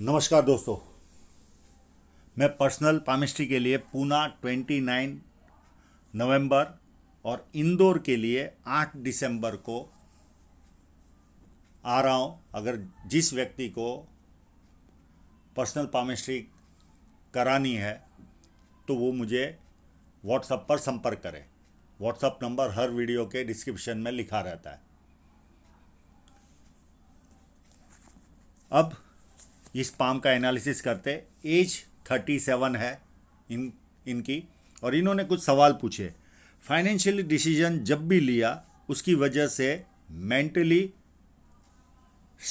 नमस्कार दोस्तों मैं पर्सनल पामिस्ट्री के लिए पूना 29 नवंबर और इंदौर के लिए 8 दिसंबर को आ रहा हूँ अगर जिस व्यक्ति को पर्सनल पामिस्ट्री करानी है तो वो मुझे व्हाट्सएप पर संपर्क करें व्हाट्सएप नंबर हर वीडियो के डिस्क्रिप्शन में लिखा रहता है अब इस पाम का एनालिसिस करते एज थर्टी सेवन है इन इनकी और इन्होंने कुछ सवाल पूछे फाइनेंशियल डिसीजन जब भी लिया उसकी वजह से मेंटली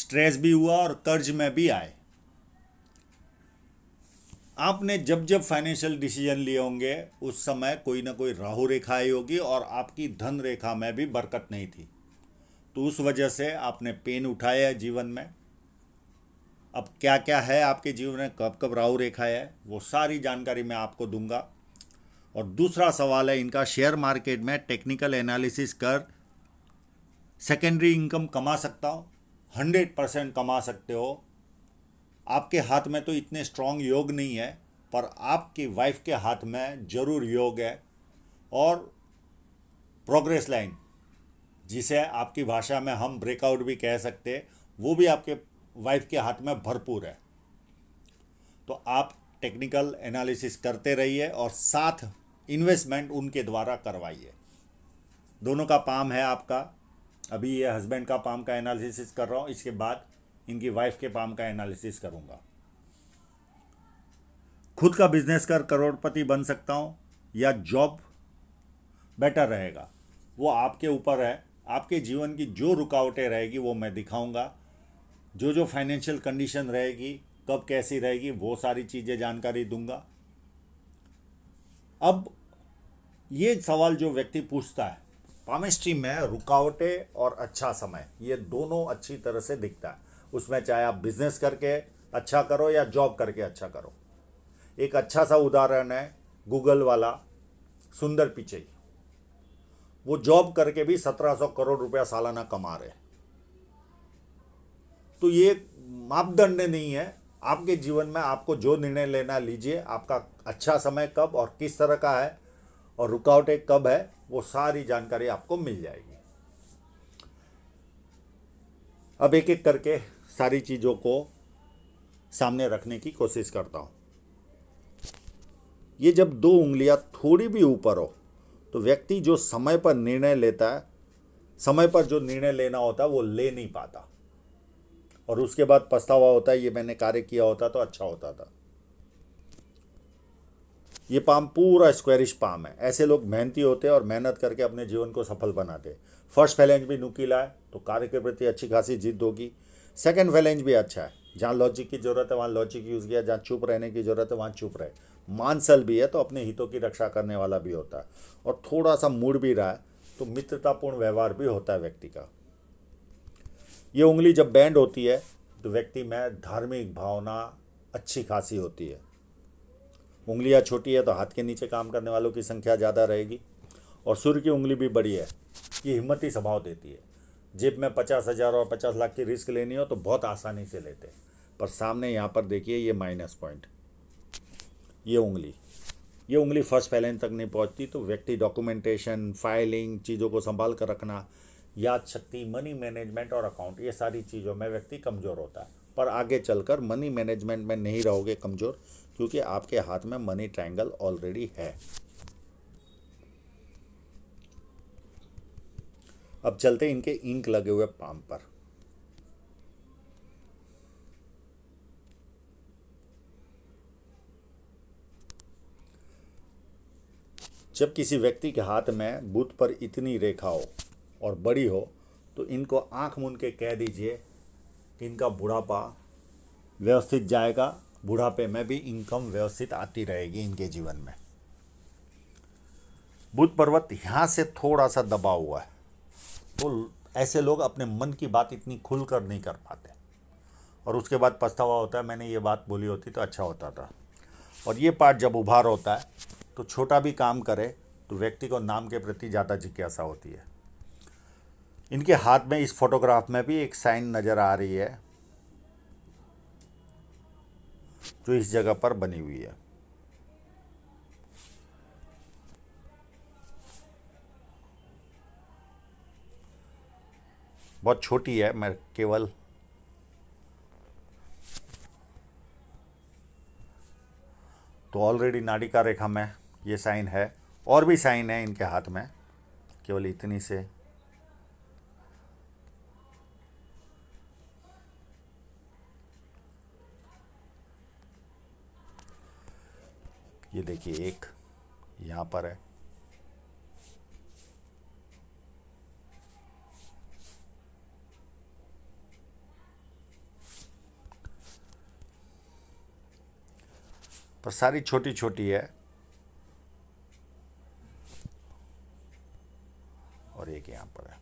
स्ट्रेस भी हुआ और कर्ज में भी आए आपने जब जब फाइनेंशियल डिसीजन लिए होंगे उस समय कोई ना कोई राहु रेखा आई होगी और आपकी धन रेखा में भी बरकत नहीं थी तो उस वजह से आपने पेन उठाया जीवन में अब क्या क्या है आपके जीवन में कब कब राहु रेखा है वो सारी जानकारी मैं आपको दूंगा और दूसरा सवाल है इनका शेयर मार्केट में टेक्निकल एनालिसिस कर सेकेंडरी इनकम कमा सकता हूँ हंड्रेड परसेंट कमा सकते हो आपके हाथ में तो इतने स्ट्रांग योग नहीं है पर आपकी वाइफ के हाथ में जरूर योग है और प्रोग्रेस लाइन जिसे आपकी भाषा में हम ब्रेकआउट भी कह सकते वो भी आपके वाइफ के हाथ में भरपूर है तो आप टेक्निकल एनालिसिस करते रहिए और साथ इन्वेस्टमेंट उनके द्वारा करवाइए दोनों का पाम है आपका अभी ये हस्बैंड का पाम का एनालिसिस कर रहा हूँ इसके बाद इनकी वाइफ के पाम का एनालिसिस करूँगा खुद का बिजनेस कर करोड़पति बन सकता हूँ या जॉब बेटर रहेगा वो आपके ऊपर है आपके जीवन की जो रुकावटें रहेगी वो मैं दिखाऊंगा जो जो फाइनेंशियल कंडीशन रहेगी कब कैसी रहेगी वो सारी चीज़ें जानकारी दूंगा अब ये सवाल जो व्यक्ति पूछता है पामिस्ट्री में रुकावटें और अच्छा समय ये दोनों अच्छी तरह से दिखता है उसमें चाहे आप बिजनेस करके अच्छा करो या जॉब करके अच्छा करो एक अच्छा सा उदाहरण है गूगल वाला सुंदर पिचई वो जॉब करके भी सत्रह सौ करोड़ रुपया सालाना कमा रहे हैं तो ये मापदंड नहीं है आपके जीवन में आपको जो निर्णय लेना लीजिए आपका अच्छा समय कब और किस तरह का है और रुकावटें कब है वो सारी जानकारी आपको मिल जाएगी अब एक एक करके सारी चीज़ों को सामने रखने की कोशिश करता हूँ ये जब दो उंगलियाँ थोड़ी भी ऊपर हो तो व्यक्ति जो समय पर निर्णय लेता है समय पर जो निर्णय लेना होता है वो ले नहीं पाता और उसके बाद पछतावा होता है ये मैंने कार्य किया होता तो अच्छा होता था ये पाम पूरा स्क्वेरिश पाम है ऐसे लोग मेहनती होते हैं और मेहनत करके अपने जीवन को सफल बनाते फर्स्ट फैलेंज भी नुकीला है तो कार्य के प्रति अच्छी खासी जीत होगी सेकेंड फैलेंज भी अच्छा है जहाँ लॉजिक की ज़रूरत है वहाँ लॉजिक यूज़ किया जहाँ चुप रहने की ज़रूरत है वहाँ चुप रहे मानसल भी है तो अपने हितों की रक्षा करने वाला भी होता है और थोड़ा सा मूड भी रहा है तो मित्रतापूर्ण व्यवहार भी होता है व्यक्ति का ये उंगली जब बैंड होती है तो व्यक्ति में धार्मिक भावना अच्छी खासी होती है उंगलियाँ छोटी है तो हाथ के नीचे काम करने वालों की संख्या ज़्यादा रहेगी और सूर्य की उंगली भी बड़ी है ये हिम्मत ही स्वभाव देती है जेब में पचास हज़ार और पचास लाख की रिस्क लेनी हो तो बहुत आसानी से लेते हैं पर सामने यहाँ पर देखिए ये माइनस पॉइंट ये उंगली ये उंगली फर्स्ट फैलेंस तक नहीं पहुँचती तो व्यक्ति डॉक्यूमेंटेशन फाइलिंग चीज़ों को संभाल कर रखना याद शक्ति मनी मैनेजमेंट और अकाउंट ये सारी चीज़ों में व्यक्ति कमज़ोर होता है पर आगे चलकर मनी मैनेजमेंट में नहीं रहोगे कमज़ोर क्योंकि आपके हाथ में मनी ट्रायंगल ऑलरेडी है अब चलते इनके इंक लगे हुए पाम पर जब किसी व्यक्ति के हाथ में बुध पर इतनी रेखा हो और बड़ी हो तो इनको आंख मुन के कह दीजिए कि इनका बुढ़ापा व्यवस्थित जाएगा बुढ़ापे में भी इनकम व्यवस्थित आती रहेगी इनके जीवन में बुध पर्वत यहाँ से थोड़ा सा दबा हुआ है तो ऐसे लोग अपने मन की बात इतनी खुल कर नहीं कर पाते और उसके बाद पछतावा होता है मैंने ये बात बोली होती तो अच्छा होता था और ये पार्ट जब उभार होता है तो छोटा भी काम करे तो व्यक्ति को नाम के प्रति ज़्यादा जिज्ञासा होती है इनके हाथ में इस फोटोग्राफ में भी एक साइन नज़र आ रही है जो इस जगह पर बनी हुई है बहुत छोटी है मैं केवल तो ऑलरेडी नाड़ी का रेखा में ये साइन है और भी साइन है इनके हाथ में केवल इतनी से ये देखिए एक यहाँ पर है पर सारी छोटी छोटी है और एक यहाँ पर है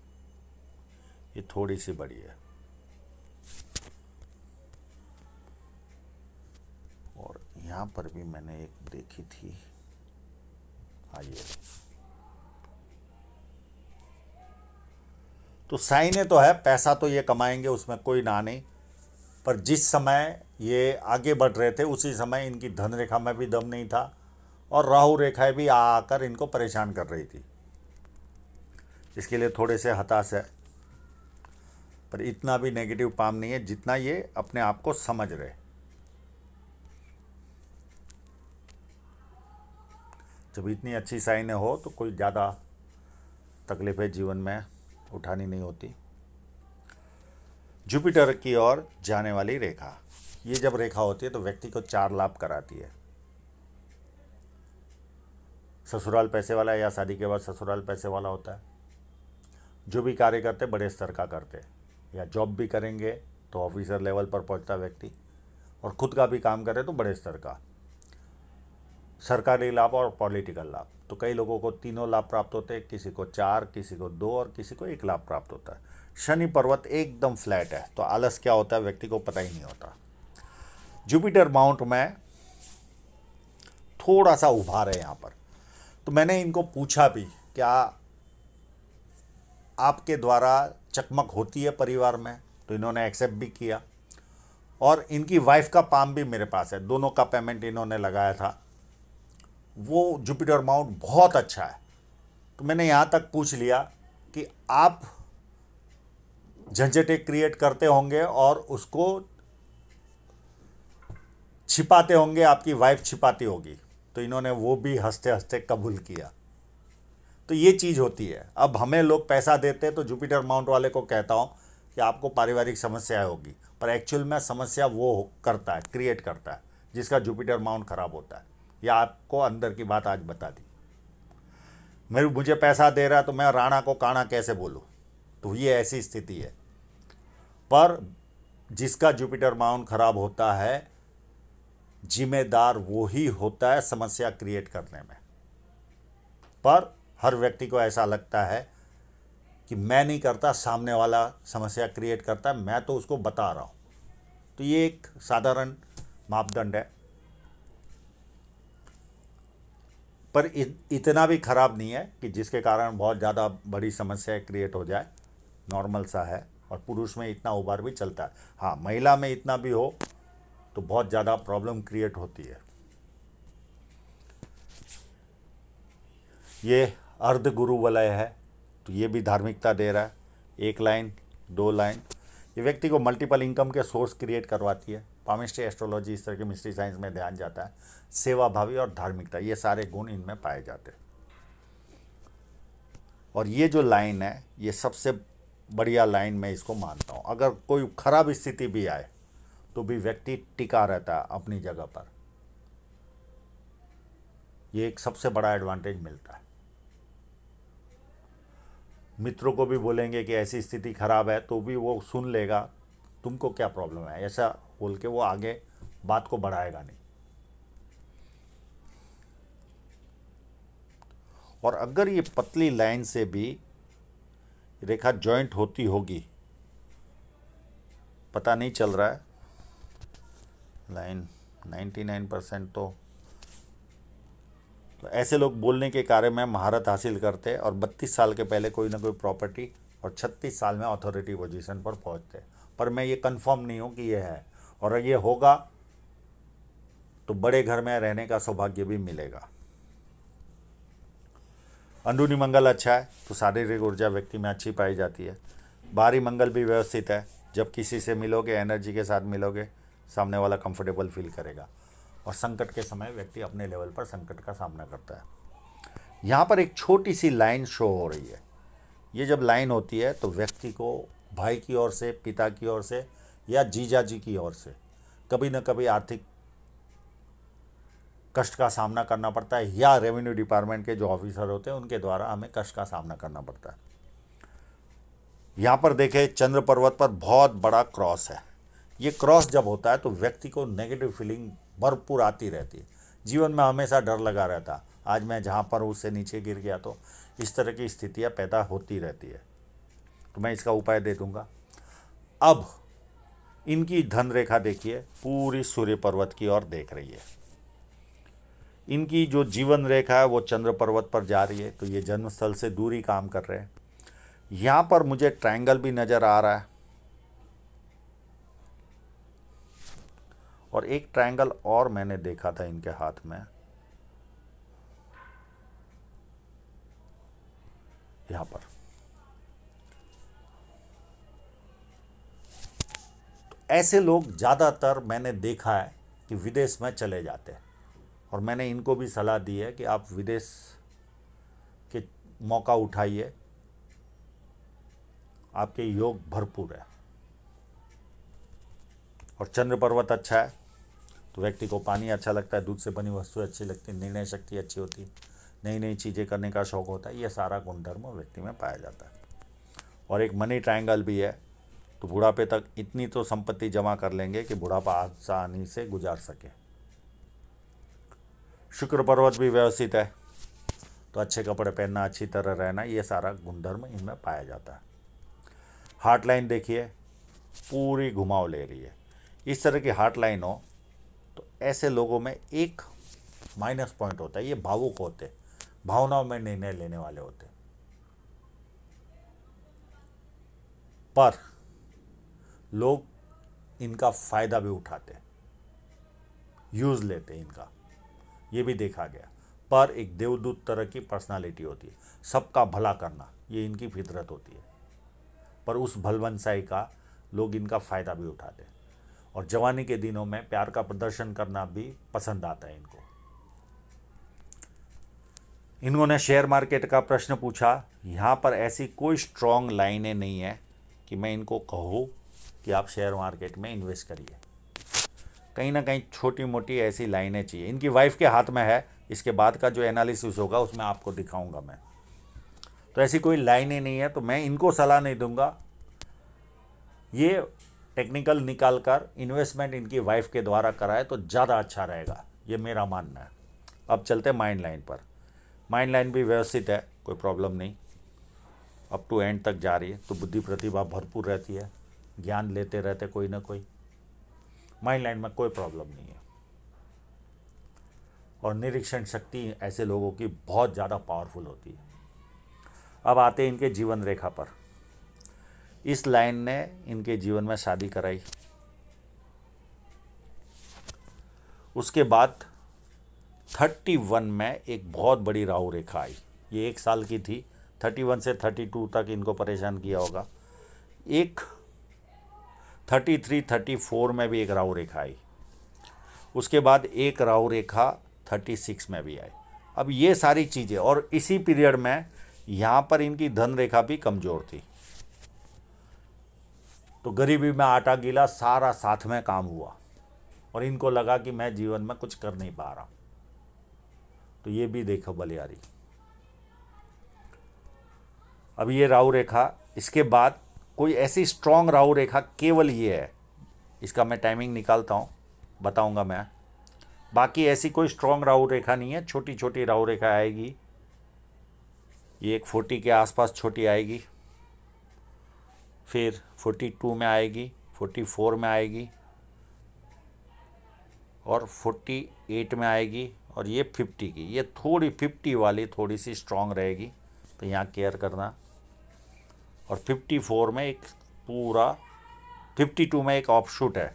ये थोड़ी सी बड़ी है यहाँ पर भी मैंने एक देखी थी आइए तो साइने तो है पैसा तो ये कमाएंगे उसमें कोई ना नहीं पर जिस समय ये आगे बढ़ रहे थे उसी समय इनकी धन रेखा में भी दम नहीं था और राहु रेखाएं भी आकर इनको परेशान कर रही थी इसके लिए थोड़े से हताश है पर इतना भी नेगेटिव पाम नहीं है जितना ये अपने आप को समझ रहे जब इतनी अच्छी साइनें हो तो कोई ज़्यादा तकलीफ़ें जीवन में उठानी नहीं होती जुपिटर की ओर जाने वाली रेखा ये जब रेखा होती है तो व्यक्ति को चार लाभ कराती है ससुराल पैसे वाला या शादी के बाद ससुराल पैसे वाला होता है जो भी कार्य करते बड़े स्तर का करते या जॉब भी करेंगे तो ऑफिसर लेवल पर पहुंचता व्यक्ति और खुद का भी काम करे तो बड़े स्तर का सरकारी लाभ और पॉलिटिकल लाभ तो कई लोगों को तीनों लाभ प्राप्त होते हैं किसी को चार किसी को दो और किसी को एक लाभ प्राप्त होता है शनि पर्वत एकदम फ्लैट है तो आलस क्या होता है व्यक्ति को पता ही नहीं होता जुपिटर माउंट में थोड़ा सा उभार है यहाँ पर तो मैंने इनको पूछा भी क्या आपके द्वारा चकमक होती है परिवार में तो इन्होंने एक्सेप्ट भी किया और इनकी वाइफ का पाम भी मेरे पास है दोनों का पेमेंट इन्होंने लगाया था वो जुपिटर माउंट बहुत अच्छा है तो मैंने यहाँ तक पूछ लिया कि आप झंझटें क्रिएट करते होंगे और उसको छिपाते होंगे आपकी वाइफ छिपाती होगी तो इन्होंने वो भी हंसते हंसते कबूल किया तो ये चीज़ होती है अब हमें लोग पैसा देते तो जुपिटर माउंट वाले को कहता हूँ कि आपको पारिवारिक समस्याएं होगी पर एक्चुअल में समस्या वो करता है क्रिएट करता है जिसका जुपिटर माउंट ख़राब होता है या आपको अंदर की बात आज बता दी मेरे मुझे पैसा दे रहा तो मैं राणा को काणा कैसे बोलूँ तो ये ऐसी स्थिति है पर जिसका जुपिटर माउन खराब होता है जिम्मेदार वो ही होता है समस्या क्रिएट करने में पर हर व्यक्ति को ऐसा लगता है कि मैं नहीं करता सामने वाला समस्या क्रिएट करता है मैं तो उसको बता रहा हूँ तो ये एक साधारण मापदंड है पर इतना भी ख़राब नहीं है कि जिसके कारण बहुत ज़्यादा बड़ी समस्या क्रिएट हो जाए नॉर्मल सा है और पुरुष में इतना उबार भी चलता है हाँ महिला में इतना भी हो तो बहुत ज़्यादा प्रॉब्लम क्रिएट होती है ये अर्ध गुरु वलय है तो ये भी धार्मिकता दे रहा है एक लाइन दो लाइन ये व्यक्ति को मल्टीपल इनकम के सोर्स क्रिएट करवाती है पामिस्ट्री एस्ट्रोलॉजी इस तरह के मिस्ट्री साइंस में ध्यान जाता है सेवाभावी और धार्मिकता ये सारे गुण इनमें पाए जाते हैं और ये जो लाइन है ये सबसे बढ़िया लाइन मैं इसको मानता हूँ अगर कोई खराब स्थिति भी आए तो भी व्यक्ति टिका रहता है अपनी जगह पर ये एक सबसे बड़ा एडवांटेज मिलता है मित्रों को भी बोलेंगे कि ऐसी स्थिति ख़राब है तो भी वो सुन लेगा तुमको क्या प्रॉब्लम है ऐसा बोल के वो आगे बात को बढ़ाएगा नहीं और अगर ये पतली लाइन से भी रेखा जॉइंट होती होगी पता नहीं चल रहा है लाइन नाइन्टी नाइन परसेंट तो तो ऐसे लोग बोलने के कार्य में महारत हासिल करते हैं और बत्तीस साल के पहले कोई ना कोई प्रॉपर्टी और छत्तीस साल में अथॉरिटी पोजीशन पर पहुंचते हैं पर मैं ये कंफर्म नहीं हूँ कि ये है और ये होगा तो बड़े घर में रहने का सौभाग्य भी मिलेगा अंदरूनी मंगल अच्छा है तो शारीरिक ऊर्जा व्यक्ति में अच्छी पाई जाती है बाहरी मंगल भी व्यवस्थित है जब किसी से मिलोगे एनर्जी के साथ मिलोगे सामने वाला कंफर्टेबल फील करेगा और संकट के समय व्यक्ति अपने लेवल पर संकट का सामना करता है यहाँ पर एक छोटी सी लाइन शो हो रही है ये जब लाइन होती है तो व्यक्ति को भाई की ओर से पिता की ओर से या जीजा जी की ओर से कभी ना कभी आर्थिक कष्ट का सामना करना पड़ता है या रेवेन्यू डिपार्टमेंट के जो ऑफिसर होते हैं उनके द्वारा हमें कष्ट का सामना करना पड़ता है यहाँ पर देखें चंद्र पर्वत पर बहुत बड़ा क्रॉस है ये क्रॉस जब होता है तो व्यक्ति को नेगेटिव फीलिंग भरपूर आती रहती है जीवन में हमेशा डर लगा रहता आज मैं जहाँ पर उससे नीचे गिर गया तो इस तरह की स्थितियाँ पैदा होती रहती है तो मैं इसका उपाय दे दूँगा अब इनकी धन रेखा देखिए पूरी सूर्य पर्वत की ओर देख रही है इनकी जो जीवन रेखा है वो चंद्र पर्वत पर जा रही है तो ये जन्मस्थल से दूरी काम कर रहे हैं यहाँ पर मुझे ट्रायंगल भी नज़र आ रहा है और एक ट्रायंगल और मैंने देखा था इनके हाथ में यहां पर तो ऐसे लोग ज़्यादातर मैंने देखा है कि विदेश में चले जाते हैं और मैंने इनको भी सलाह दी है कि आप विदेश के मौका उठाइए आपके योग भरपूर है और चंद्र पर्वत अच्छा है तो व्यक्ति को पानी अच्छा लगता है दूध से बनी वस्तुएं अच्छी लगती है निर्णय शक्ति अच्छी होती है नई नई चीज़ें करने का शौक होता है ये सारा गुणधर्म व्यक्ति में पाया जाता है और एक मनी ट्रायंगल भी है तो बुढ़ापे तक इतनी तो संपत्ति जमा कर लेंगे कि बुढ़ापा आसानी से गुजार सके शुक्र पर्वत भी व्यवस्थित है तो अच्छे कपड़े पहनना अच्छी तरह रहना ये सारा गुणधर्म इनमें पाया जाता है हार्ट लाइन देखिए पूरी घुमाव ले रही है इस तरह की हार्ट लाइन हो तो ऐसे लोगों में एक माइनस पॉइंट होता है ये भावुक होते भावनाओं में निर्णय लेने वाले होते पर लोग इनका फ़ायदा भी उठाते यूज़ लेते इनका ये भी देखा गया पर एक देवदूत तरह की पर्सनालिटी होती है सबका भला करना ये इनकी फितरत होती है पर उस भलवंसाई का लोग इनका फ़ायदा भी उठाते हैं और जवानी के दिनों में प्यार का प्रदर्शन करना भी पसंद आता है इनको इन्होंने शेयर मार्केट का प्रश्न पूछा यहाँ पर ऐसी कोई स्ट्रॉन्ग लाइनें नहीं है कि मैं इनको कहूँ कि आप शेयर मार्केट में इन्वेस्ट करिए कहीं ना कहीं छोटी मोटी ऐसी लाइनें चाहिए इनकी वाइफ के हाथ में है इसके बाद का जो एनालिसिस होगा उसमें आपको दिखाऊंगा मैं तो ऐसी कोई लाइनें नहीं है तो मैं इनको सलाह नहीं दूंगा ये टेक्निकल निकाल कर इन्वेस्टमेंट इनकी वाइफ के द्वारा कराए तो ज़्यादा अच्छा रहेगा ये मेरा मानना है अब चलते माइंड लाइन पर माइंड लाइन भी व्यवस्थित है कोई प्रॉब्लम नहीं अप टू एंड तक जा रही है तो बुद्धि प्रतिभा भरपूर रहती है ज्ञान लेते रहते कोई ना कोई माइंड लाइन में कोई प्रॉब्लम नहीं है और निरीक्षण शक्ति ऐसे लोगों की बहुत ज़्यादा पावरफुल होती है अब आते हैं इनके जीवन रेखा पर इस लाइन ने इनके जीवन में शादी कराई उसके बाद थर्टी वन में एक बहुत बड़ी राहु रेखा आई ये एक साल की थी थर्टी वन से थर्टी टू तक इनको परेशान किया होगा एक थर्टी थ्री थर्टी फोर में भी एक राहु रेखा आई उसके बाद एक राहु रेखा थर्टी सिक्स में भी आई अब ये सारी चीज़ें और इसी पीरियड में यहाँ पर इनकी धन रेखा भी कमज़ोर थी तो गरीबी में आटा गीला सारा साथ में काम हुआ और इनको लगा कि मैं जीवन में कुछ कर नहीं पा रहा तो ये भी देखो बलियारी अब ये राहु रेखा इसके बाद कोई ऐसी स्ट्रांग राहु रेखा केवल ये है इसका मैं टाइमिंग निकालता हूँ बताऊँगा मैं बाकी ऐसी कोई स्ट्रांग राहु रेखा नहीं है छोटी छोटी राहु रेखा आएगी ये एक फोर्टी के आसपास छोटी आएगी फिर 42 में आएगी 44 में आएगी और 48 में आएगी और ये 50 की ये थोड़ी 50 वाली थोड़ी सी स्ट्रांग रहेगी तो यहाँ केयर करना और 54 में एक पूरा 52 में एक ऑफ शूट है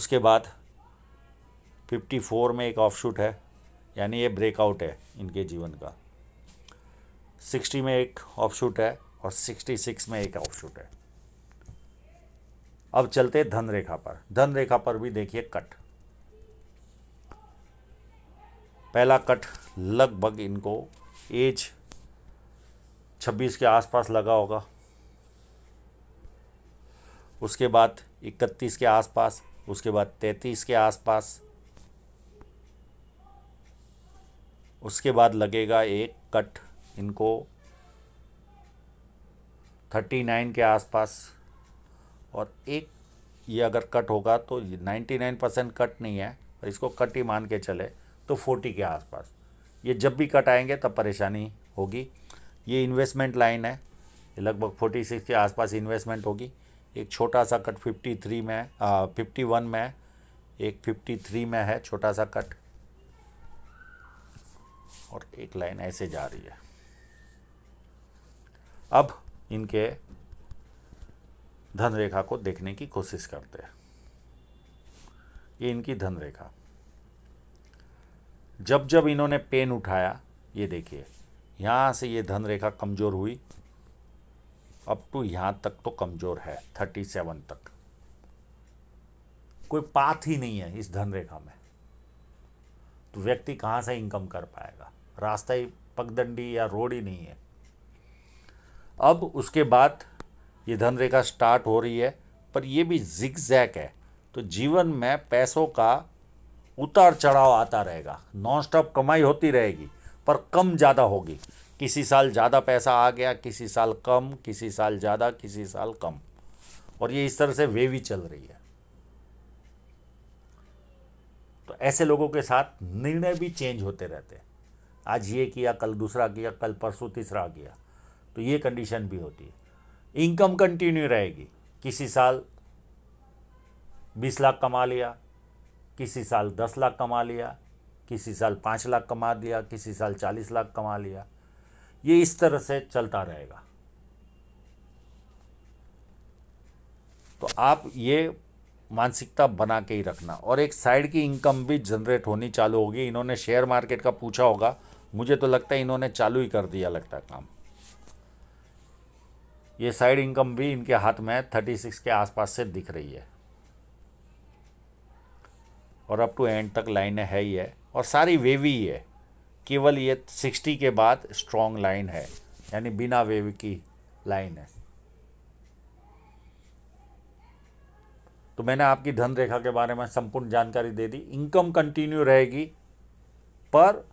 उसके बाद 54 में एक ऑफ शूट है यानी ये ब्रेकआउट है इनके जीवन का 60 में एक ऑफ शूट है और 66 में एक ऑफशूट है अब चलते धन रेखा पर धन रेखा पर भी देखिए कट पहला कट लगभग इनको एज 26 के आसपास लगा होगा उसके बाद 31 के आसपास उसके बाद 33 के आसपास उसके बाद लगेगा एक कट इनको थर्टी नाइन के आसपास और एक ये अगर कट होगा तो नाइन्टी नाइन परसेंट कट नहीं है पर इसको कट ही मान के चले तो फोर्टी के आसपास ये जब भी कट आएंगे तब परेशानी होगी ये इन्वेस्टमेंट लाइन है लगभग फोर्टी सिक्स के आसपास इन्वेस्टमेंट होगी एक छोटा सा कट फिफ्टी थ्री में है फिफ्टी वन में है एक फिफ्टी थ्री में है छोटा सा कट और एक लाइन ऐसे जा रही है अब इनके धन रेखा को देखने की कोशिश करते हैं ये इनकी धन रेखा जब जब इन्होंने पेन उठाया ये देखिए यहाँ से ये धन रेखा कमज़ोर हुई अप टू यहाँ तक तो कमज़ोर है थर्टी सेवन तक कोई पाथ ही नहीं है इस धन रेखा में तो व्यक्ति कहाँ से इनकम कर पाएगा रास्ता ही पगडंडी या रोड ही नहीं है अब उसके बाद ये धन रेखा स्टार्ट हो रही है पर ये भी जिग जैक है तो जीवन में पैसों का उतार चढ़ाव आता रहेगा नॉन स्टॉप कमाई होती रहेगी पर कम ज़्यादा होगी किसी साल ज़्यादा पैसा आ गया किसी साल कम किसी साल ज़्यादा किसी साल कम और ये इस तरह से वेवी चल रही है तो ऐसे लोगों के साथ निर्णय भी चेंज होते रहते हैं आज ये किया कल दूसरा किया कल परसों तीसरा किया तो ये कंडीशन भी होती है इनकम कंटिन्यू रहेगी किसी साल बीस लाख कमा लिया किसी साल दस लाख कमा लिया किसी साल पाँच लाख कमा दिया किसी साल चालीस लाख कमा लिया ये इस तरह से चलता रहेगा तो आप ये मानसिकता बना के ही रखना और एक साइड की इनकम भी जनरेट होनी चालू होगी इन्होंने शेयर मार्केट का पूछा होगा मुझे तो लगता है इन्होंने चालू ही कर दिया लगता काम ये साइड इनकम भी इनके हाथ में थर्टी सिक्स के आसपास से दिख रही है और अप टू एंड तक लाइन है ही है और सारी वेवी ही है केवल ये सिक्सटी के बाद स्ट्रॉन्ग लाइन है यानी बिना वेव की लाइन है तो मैंने आपकी धन रेखा के बारे में संपूर्ण जानकारी दे दी इनकम कंटिन्यू रहेगी पर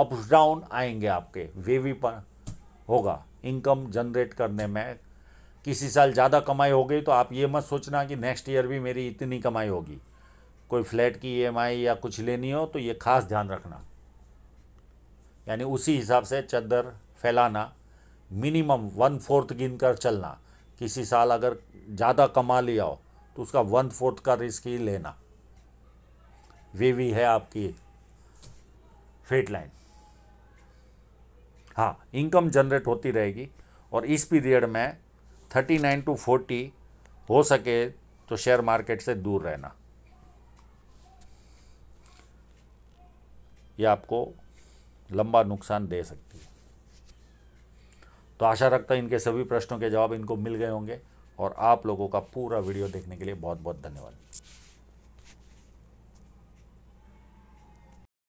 अप डाउन आएंगे आपके वेवी पर होगा इनकम जनरेट करने में किसी साल ज़्यादा कमाई हो गई तो आप ये मत सोचना कि नेक्स्ट ईयर भी मेरी इतनी कमाई होगी कोई फ्लैट की ई या कुछ लेनी हो तो ये खास ध्यान रखना यानी उसी हिसाब से चद्दर फैलाना मिनिमम वन फोर्थ गिन कर चलना किसी साल अगर ज़्यादा कमा लिया हो तो उसका वन फोर्थ का रिस्क ही लेना वे भी है आपकी फेट लाइन हाँ इनकम जनरेट होती रहेगी और इस पीरियड में 39 टू 40 हो सके तो शेयर मार्केट से दूर रहना ये आपको लंबा नुकसान दे सकती है तो आशा रखता हूँ इनके सभी प्रश्नों के जवाब इनको मिल गए होंगे और आप लोगों का पूरा वीडियो देखने के लिए बहुत बहुत धन्यवाद